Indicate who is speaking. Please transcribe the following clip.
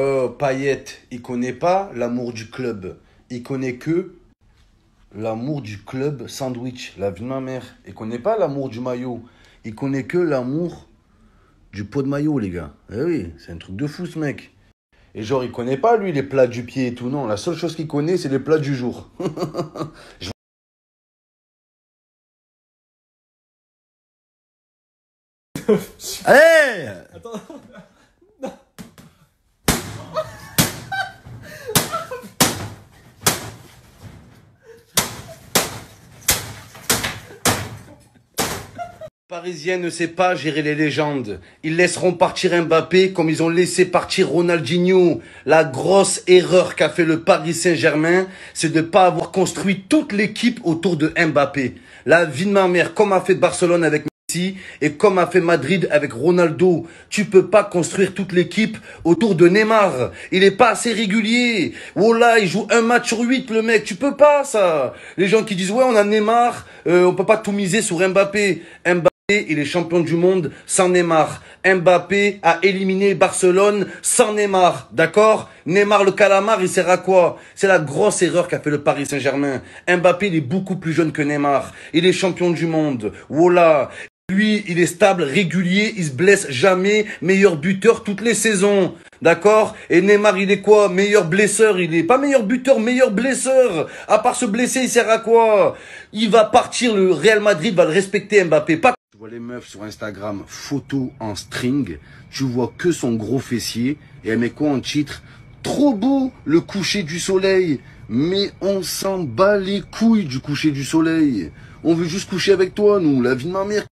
Speaker 1: Euh, Payet,
Speaker 2: il connaît pas l'amour du club. Il connaît que l'amour du club sandwich, la vie de ma mère. Il connaît pas l'amour du maillot. Il connaît que l'amour du pot de maillot, les gars. Eh oui, c'est un truc de fou, ce mec. Et genre, il connaît pas, lui, les plats du pied et tout. Non, la seule chose qu'il connaît, c'est les plats du jour. Attends. Parisien ne sait pas gérer les légendes. Ils laisseront partir Mbappé comme ils ont laissé partir Ronaldinho. La grosse erreur qu'a fait le Paris Saint-Germain, c'est de ne pas avoir construit toute l'équipe autour de Mbappé. La vie de ma mère, comme a fait Barcelone avec Messi et comme a fait Madrid avec Ronaldo. Tu peux pas construire toute l'équipe autour de Neymar. Il est pas assez régulier. Voilà, il joue un match sur huit, le mec. Tu peux pas, ça. Les gens qui disent, ouais, on a Neymar, euh, on peut pas tout miser sur Mbappé il est champion du monde sans Neymar. Mbappé a éliminé Barcelone sans Neymar. D'accord Neymar le calamar, il sert à quoi C'est la grosse erreur qu'a fait le Paris Saint-Germain. Mbappé, il est beaucoup plus jeune que Neymar. Il est champion du monde. Voilà. Lui, il est stable, régulier, il se blesse jamais, meilleur buteur toutes les saisons. D'accord Et Neymar, il est quoi Meilleur blesseur, il est pas meilleur buteur, meilleur blesseur. À part se blesser, il sert à quoi Il va partir, le Real Madrid va le respecter Mbappé. Pas tu vois les meufs sur Instagram, photo en string, tu vois que son gros fessier, et elle met quoi en titre Trop beau le coucher du soleil, mais on s'en bat les couilles du coucher du soleil. On veut juste coucher avec toi, nous, la vie de ma mère.